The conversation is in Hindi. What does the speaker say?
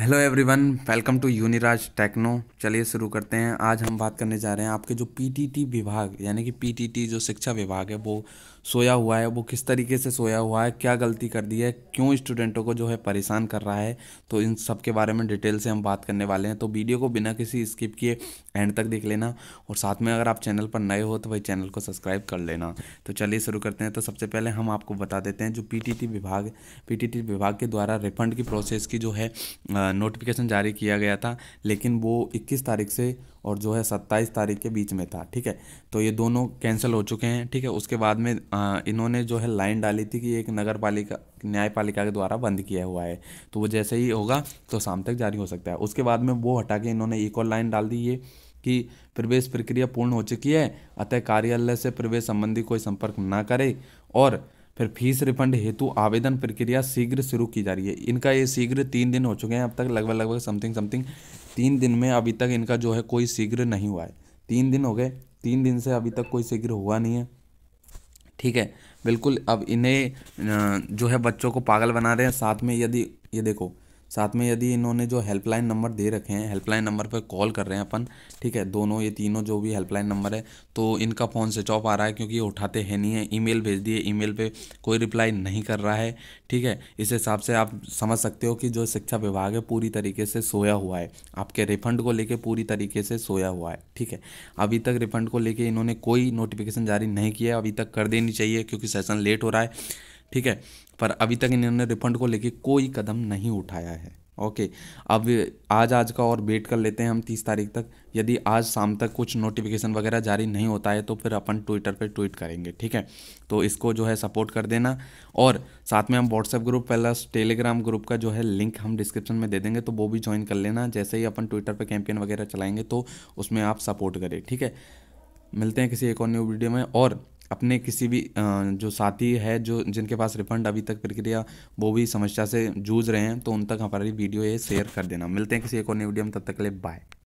हेलो एवरीवन वेलकम टू यूनिराज टेक्नो चलिए शुरू करते हैं आज हम बात करने जा रहे हैं आपके जो पीटीटी विभाग यानी कि पीटीटी जो शिक्षा विभाग है वो सोया हुआ है वो किस तरीके से सोया हुआ है क्या गलती कर दी है क्यों स्टूडेंटों को जो है परेशान कर रहा है तो इन सब के बारे में डिटेल से हम बात करने वाले हैं तो वीडियो को बिना किसी स्किप किए एंड तक देख लेना और साथ में अगर आप चैनल पर नए हो तो भाई चैनल को सब्सक्राइब कर लेना तो चलिए शुरू करते हैं तो सबसे पहले हम आपको बता देते हैं जो पी विभाग पी विभाग के द्वारा रिफंड की प्रोसेस की जो है नोटिफिकेशन जारी किया गया था लेकिन वो 21 तारीख से और जो है 27 तारीख के बीच में था ठीक है तो ये दोनों कैंसिल हो चुके हैं ठीक है उसके बाद में आ, इन्होंने जो है लाइन डाली थी कि एक नगर पालिका न्यायपालिका के द्वारा बंद किया हुआ है तो वो जैसे ही होगा तो शाम तक जारी हो सकता है उसके बाद में वो हटा के इन्होंने एक और लाइन डाल दी ये कि प्रवेश प्रक्रिया पूर्ण हो चुकी है अतः कार्यालय से प्रवेश संबंधी कोई संपर्क ना करे और फिर फीस रिफंड हेतु आवेदन प्रक्रिया शीघ्र शुरू की जा रही है इनका ये शीघ्र तीन दिन हो चुके हैं अब तक लगभग लगभग समथिंग समथिंग तीन दिन में अभी तक इनका जो है कोई शीघ्र नहीं हुआ है तीन दिन हो गए तीन दिन से अभी तक कोई शीघ्र हुआ नहीं है ठीक है बिल्कुल अब इन्हें जो है बच्चों को पागल बना रहे हैं साथ में यदि ये देखो साथ में यदि इन्होंने जो हेल्पलाइन नंबर दे रखे हैं हेल्पलाइन नंबर पर कॉल कर रहे हैं अपन ठीक है दोनों ये तीनों जो भी हेल्पलाइन नंबर है तो इनका फ़ोन स्विच ऑफ आ रहा है क्योंकि ये उठाते हैं नहीं है ईमेल भेज दिए ईमेल पे कोई रिप्लाई नहीं कर रहा है ठीक है इस हिसाब से आप समझ सकते हो कि जो शिक्षा विभाग है पूरी तरीके से सोया हुआ है आपके रिफंड को लेकर पूरी तरीके से सोया हुआ है ठीक है अभी तक रिफंड को लेकर इन्होंने कोई नोटिफिकेशन जारी नहीं किया अभी तक कर देनी चाहिए क्योंकि सेशन लेट हो रहा है ठीक है पर अभी तक इन्होंने रिफंड को लेके कोई कदम नहीं उठाया है ओके अब आज आज का और वेट कर लेते हैं हम तीस तारीख तक यदि आज शाम तक कुछ नोटिफिकेशन वगैरह जारी नहीं होता है तो फिर अपन ट्विटर पे ट्वीट करेंगे ठीक है तो इसको जो है सपोर्ट कर देना और साथ में हम WhatsApp group plus Telegram group का जो है लिंक हम डिस्क्रिप्शन में दे देंगे तो वो भी ज्वाइन कर लेना जैसे ही अपन ट्विटर पर कैंपेन वगैरह चलाएँगे तो उसमें आप सपोर्ट करें ठीक है मिलते हैं किसी एक और न्यू वीडियो में और अपने किसी भी जो साथी है जो जिनके पास रिफंड अभी तक प्रक्रिया वो भी समस्या से जूझ रहे हैं तो उन तक हमारी वीडियो ये शेयर कर देना मिलते हैं किसी एक और न्यूडियम वीडियो में तब तक ले बाय